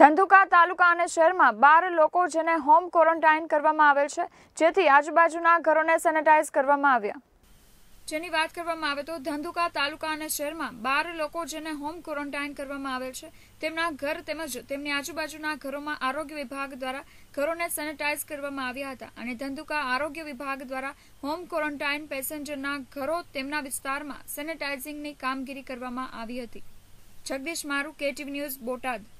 ધંધુકા તાલુકા અને શહેરમાં બાર લોકો જેને હોમ ક્વોરન્ટાઇન કરવામાં આવેલ છે જેથી આજુબાજુના ઘરોને સેનેટાઇઝ કરવામાં આવ્યા જેની વાત કરવામાં આવે તો ધંધુકા તાલુકા અને શહેરમાં બાર લોકો જેને હોમ ક્વોરન્ટાઇન કરવામાં આવેલ છે તેમના ઘર તેમજ તેમની આજુબાજુના ઘરોમાં આરોગ્ય વિભાગ દ્વારા ઘરોને સેનેટાઇઝ કરવામાં આવ્યા હતા અને ધંધુકા આરોગ્ય વિભાગ દ્વારા હોમ ક્વોરન્ટાઇન પેસેન્જરના ઘરો તેમના વિસ્તારમાં સેનેટાઇઝિંગની કામગીરી કરવામાં આવી હતી જગદીશ મારુ કેટીવી ન્યૂઝ બોટાદ